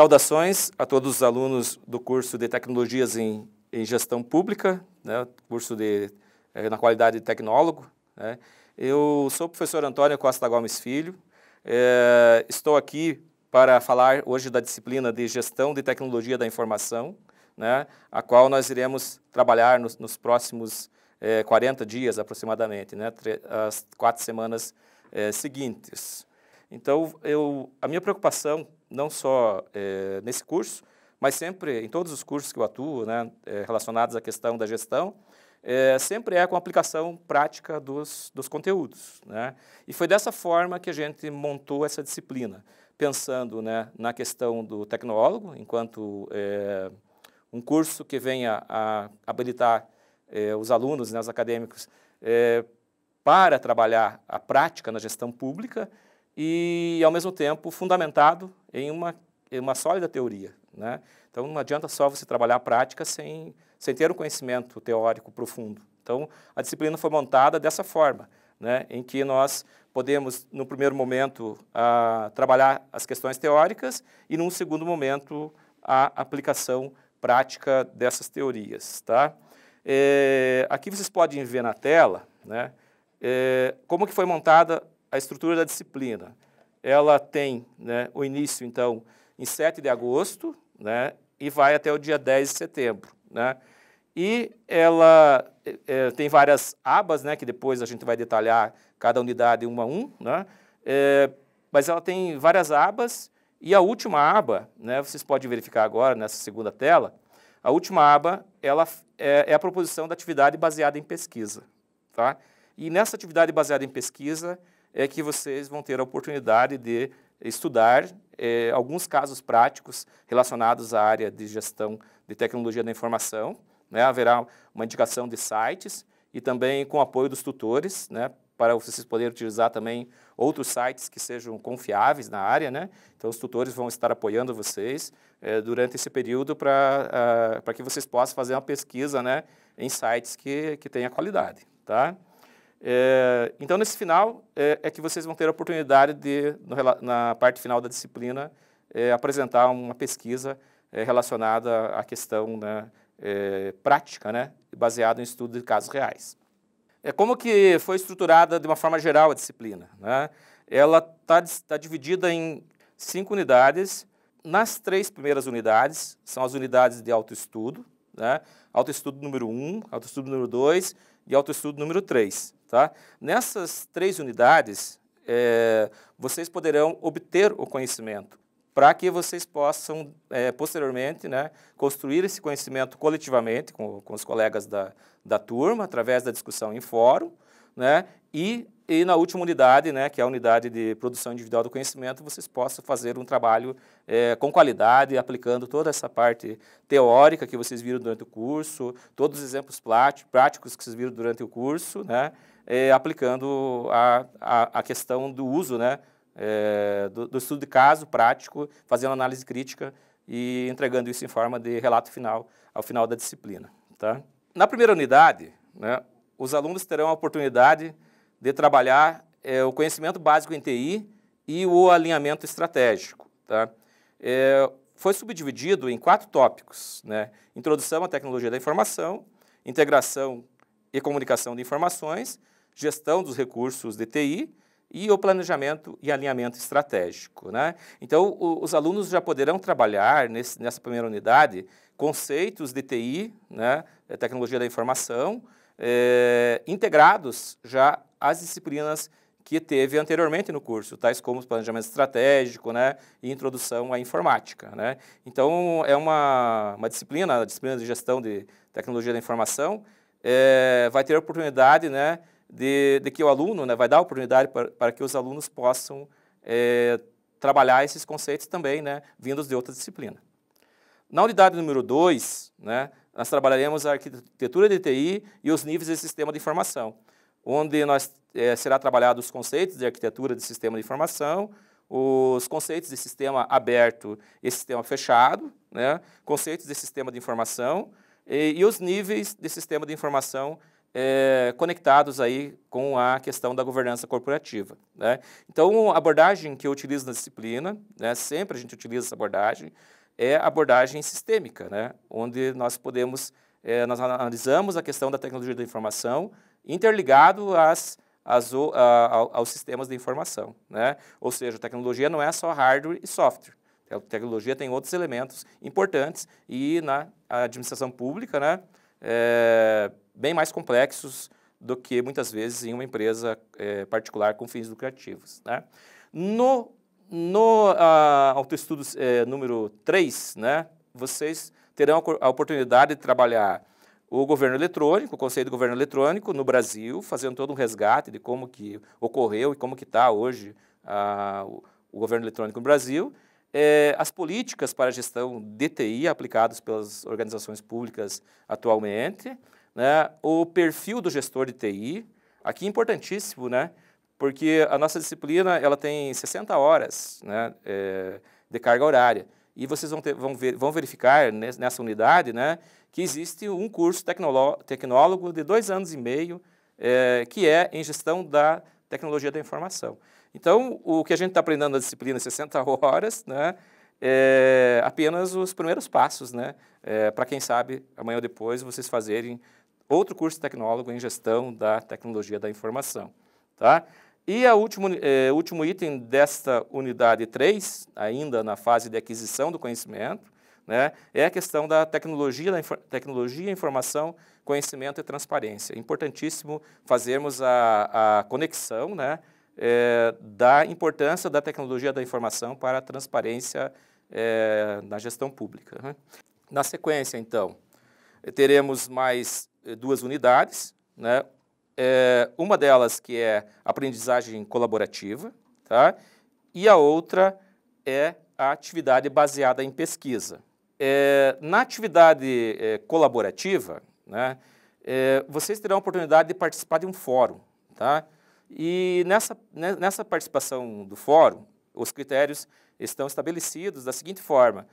Saudações a todos os alunos do curso de Tecnologias em, em Gestão Pública, né, curso de, eh, na qualidade de tecnólogo. Né. Eu sou o professor Antônio Costa Gomes Filho, é, estou aqui para falar hoje da disciplina de Gestão de Tecnologia da Informação, né, a qual nós iremos trabalhar nos, nos próximos é, eh, 40 dias aproximadamente, né, as quatro semanas é, seguintes. Então, eu, a minha preocupação não só é, nesse curso, mas sempre em todos os cursos que eu atuo, né, eh, relacionados à questão da gestão, é, sempre é com a aplicação prática dos, dos conteúdos. Né? E foi dessa forma que a gente montou essa disciplina, pensando né, na questão do tecnólogo, enquanto é, um curso que venha a habilitar é, os alunos, né, os acadêmicos, para trabalhar a prática na gestão pública, e, ao mesmo tempo, fundamentado em uma, em uma sólida teoria. Né? Então, não adianta só você trabalhar a prática sem, sem ter um conhecimento teórico profundo. Então, a disciplina foi montada dessa forma, né? em que nós podemos, no primeiro momento, a, ah, trabalhar as questões teóricas e, num segundo momento, a aplicação prática dessas teorias. Tá? É, aqui vocês podem ver na tela né, é, como que foi montada a estrutura da disciplina. Ela tem né, o início, então, em 7 de agosto, né, e vai até o dia 10 de setembro. Né? E ela é, é, tem várias abas, né, que depois a gente vai detalhar cada unidade uma a um, né? É, mas ela tem várias abas, e a última aba, né, vocês podem verificar agora nessa segunda tela, a última aba ela é, é a proposição da atividade baseada em pesquisa. Tá? E nessa atividade baseada em pesquisa, é que vocês vão ter a oportunidade de estudar é, alguns casos práticos relacionados à área de gestão de tecnologia da informação. Né? Haverá uma indicação de sites e também com o apoio dos tutores, né? para vocês poderem utilizar também outros sites que sejam confiáveis na área. Né? Então, os tutores vão estar apoiando vocês é, durante esse período para uh, ah, que vocês possam fazer uma pesquisa né, em sites que, que tenha qualidade. Tá? É, então, nesse final, é, é, que vocês vão ter a oportunidade de, no, na parte final da disciplina, é, apresentar uma pesquisa é, relacionada à questão né, é, prática, né, baseada em estudo de casos reais. É como que foi estruturada, de uma forma geral, a disciplina. Né? Ela está tá dividida em cinco unidades. Nas três primeiras unidades, são as unidades de autoestudo, né? autoestudo número um, autoestudo número dois e autoestudo número três. Tá? Nessas três unidades, é, vocês poderão obter o conhecimento para que vocês possam, é, posteriormente, né, construir esse conhecimento coletivamente com, com os colegas da, da turma, através da discussão em fórum, né, e, e na última unidade, né, que é a unidade de produção individual do conhecimento, vocês possam fazer um trabalho é, com qualidade, aplicando toda essa parte teórica que vocês viram durante o curso, todos os exemplos práticos que vocês viram durante o curso, né, é, aplicando a, a, a, questão do uso, né, é, do, do, estudo de caso prático, fazendo análise crítica e entregando isso em forma de relato final ao final da disciplina. Tá? Na primeira unidade, né, os alunos terão a oportunidade de trabalhar é, o conhecimento básico em TI e o alinhamento estratégico. Tá? foi subdividido em quatro tópicos, né? Introdução à tecnologia da informação, integração e comunicação de informações, gestão dos recursos de TI e o planejamento e alinhamento estratégico. Né? Então, o, os alunos já poderão trabalhar nesse, nessa primeira unidade conceitos de TI, né, é, tecnologia da informação, é, integrados já às disciplinas que teve anteriormente no curso, tais como planejamento estratégico né, e introdução à informática. Né? Então, é uma, uma disciplina, a disciplina de gestão de tecnologia da informação, é, vai ter a oportunidade né, de, de que o aluno né, vai dar oportunidade para, para que os alunos possam é, trabalhar esses conceitos também, né, vindos de outra disciplina. Na unidade número 2, né, nós trabalharemos a arquitetura de TI e os níveis de sistema de informação, onde nós é, será trabalhado os conceitos de arquitetura de sistema de informação, os conceitos de sistema aberto e sistema fechado, né? conceitos de sistema de informação e, e, os níveis de sistema de informação é, conectados aí com a questão da governança corporativa. Né? Então, a abordagem que eu utilizo na disciplina, né, sempre a gente utiliza essa abordagem, é a abordagem sistêmica, né, onde nós podemos, é, nós analisamos a questão da tecnologia da informação interligado às, às, aos sistemas de informação. Né? Ou seja, tecnologia não é só hardware e software. A tecnologia tem outros elementos importantes e na administração pública, né, é, bem mais complexos do que muitas vezes em uma empresa é, particular com fins lucrativos. Né? No, no ah, autoestudo é, eh, número 3, né, vocês terão a oportunidade de trabalhar o governo eletrônico, o Conselho do Governo Eletrônico no Brasil, fazendo todo um resgate de como que ocorreu e como que está hoje ah, o, o, governo eletrônico no Brasil, é, as políticas para a gestão DTI aplicadas pelas organizações públicas atualmente, né, o perfil do gestor de TI, aqui é importantíssimo, né, porque a nossa disciplina ela tem 60 horas né, é, de carga horária. E vocês vão, ter, vão, ver, vão verificar nessa unidade né, que existe um curso tecnólogo de dois anos e meio, é, que é em gestão da tecnologia da informação. Então, o que a gente está aprendendo na disciplina 60 é horas, né, é apenas os primeiros passos, né, é, para quem sabe amanhã ou depois vocês fazerem outro curso tecnólogo em gestão da tecnologia da informação. Tá? E o último, eh, último item desta unidade 3, ainda na fase de aquisição do conhecimento, né, é a questão da tecnologia, da tecnologia, informação, conhecimento e transparência. É importantíssimo fazermos a, a conexão né, eh, da importância da tecnologia da informação para a transparência eh, na gestão pública. Né? Na sequência, então, teremos mais eh, duas unidades, né? É, uma delas que é aprendizagem colaborativa, tá? E a outra é a atividade baseada em pesquisa. É, na atividade é, colaborativa, né, vocês terão a oportunidade de participar de um fórum, tá? E nessa, né, nessa participação do fórum, os critérios estão estabelecidos da seguinte forma: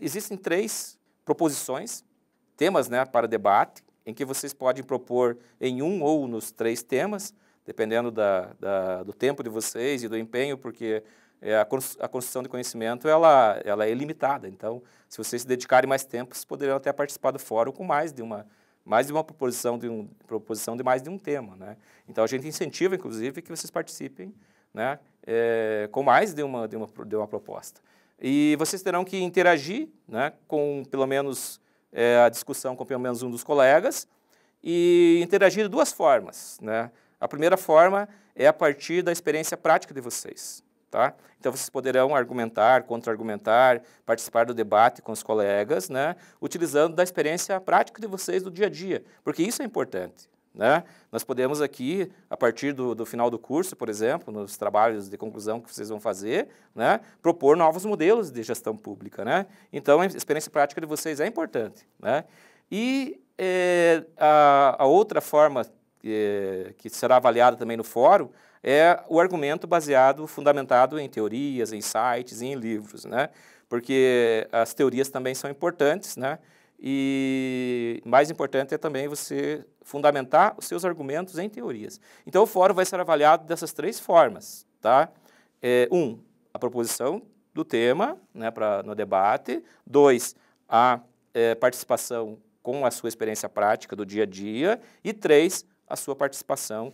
existem três proposições temas né, para debate, em que vocês podem propor em um ou nos três temas, dependendo da, da, do tempo de vocês e do empenho, porque é, a, construção de conhecimento ela, ela é ilimitada. Então, se vocês se dedicarem mais tempo, vocês poderão até participar do fórum com mais de uma mais de uma proposição de, um, proposição de mais de um tema. Né? Então, a gente incentiva, inclusive, que vocês participem né, é, com mais de uma, de, uma, de uma proposta. E vocês terão que interagir né, com pelo menos é, a discussão com pelo menos um dos colegas e interagir de duas formas. Né? A primeira forma é a partir da experiência prática de vocês. Tá? Então vocês poderão argumentar, contra-argumentar, participar do debate com os colegas, né? utilizando da experiência prática de vocês do dia a dia, porque isso é importante. Né? Nós podemos aqui, a partir do, do, final do curso, por exemplo, nos trabalhos de conclusão que vocês vão fazer, né? propor novos modelos de gestão pública. Né? Então, a experiência prática de vocês é importante. Né? E é, a, a, outra forma é, que será avaliada também no fórum é o argumento baseado, fundamentado em teorias, em sites e em livros. Né? Porque as teorias também são importantes, né? E mais importante é também você fundamentar os seus argumentos em teorias. Então, o fórum vai ser avaliado dessas três formas. Tá? É, um, a proposição do tema né, para no debate. Dois, a é, participação com a sua experiência prática do dia a dia. E três, a sua participação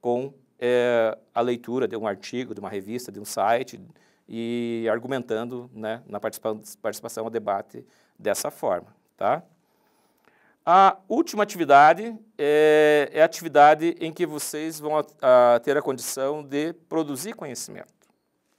com é, a leitura de um artigo, de uma revista, de um site, e argumentando né, na participação, participação ao debate dessa forma. Tá? A última atividade é, é a atividade em que vocês vão a, a, ter a condição de produzir conhecimento.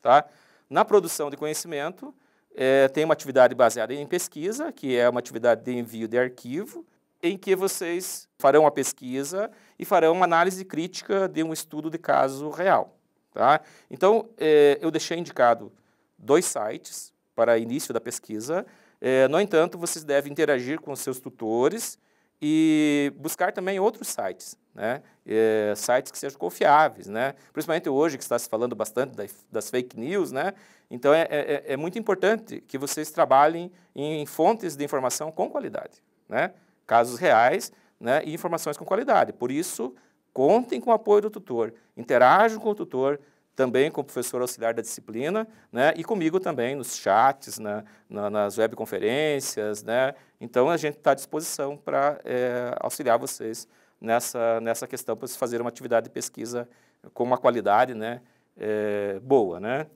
Tá? Na produção de conhecimento, é, tem uma atividade baseada em pesquisa, que é uma atividade de envio de arquivo, em que vocês farão a pesquisa e farão uma análise crítica de um estudo de caso real. Tá? Então, é, eu deixei indicado dois sites para início da pesquisa. É, no entanto, vocês devem interagir com seus tutores e buscar também outros sites, né? É, sites que sejam confiáveis, né? Principalmente hoje que está se falando bastante das fake news, né? Então é, é, é muito importante que vocês trabalhem em fontes de informação com qualidade, né? Casos reais, né? E informações com qualidade. Por isso, contem com o apoio do tutor, interajam com o tutor, também com o professor auxiliar da disciplina, né, e comigo também nos chats, né, na, nas webconferências, né. Então a gente está à disposição para é, eh, auxiliar vocês nessa nessa questão para vocês fazerem uma atividade de pesquisa com uma qualidade, né, é, boa, né.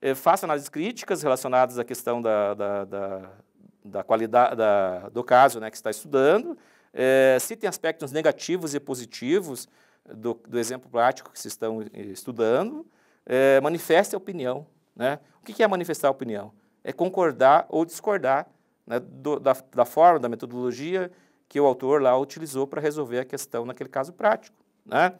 Eu eh, análises críticas relacionadas à questão da, da, da, da qualidade da, do caso, né, que está estudando. É, citem aspectos negativos e positivos do, do exemplo prático que vocês estão eh, estudando, é, manifeste a opinião. Né? O que é manifestar a opinião? É concordar ou discordar né, do, da, da forma, da metodologia que o autor lá utilizou para resolver a questão naquele caso prático. Né?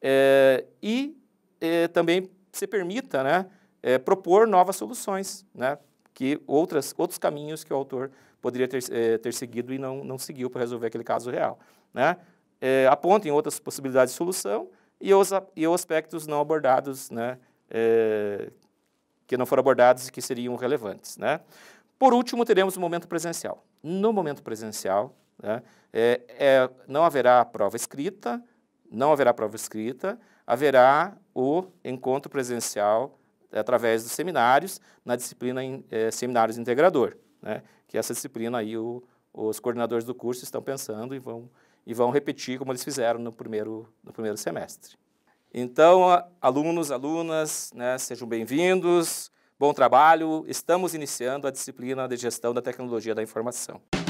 É, e é, também se permita né, é, propor novas soluções, né, que outras, outros caminhos que o autor poderia ter, é, ter seguido e não, não seguiu para resolver aquele caso real. Né? é, eh, apontem outras possibilidades de solução e, os, e os aspectos não abordados, né, é, que não foram abordados e que seriam relevantes. Né? Por último, teremos o momento presencial. No momento presencial, né, é, é, não haverá prova escrita, não haverá prova escrita, haverá o encontro presencial através dos seminários, na disciplina em, Seminários Integrador, né, que essa disciplina aí o, os coordenadores do curso estão pensando e vão e vão repetir como eles fizeram no primeiro, no primeiro semestre. Então, alunos, alunas, né, sejam bem-vindos, bom trabalho. Estamos iniciando a disciplina de gestão da tecnologia da informação.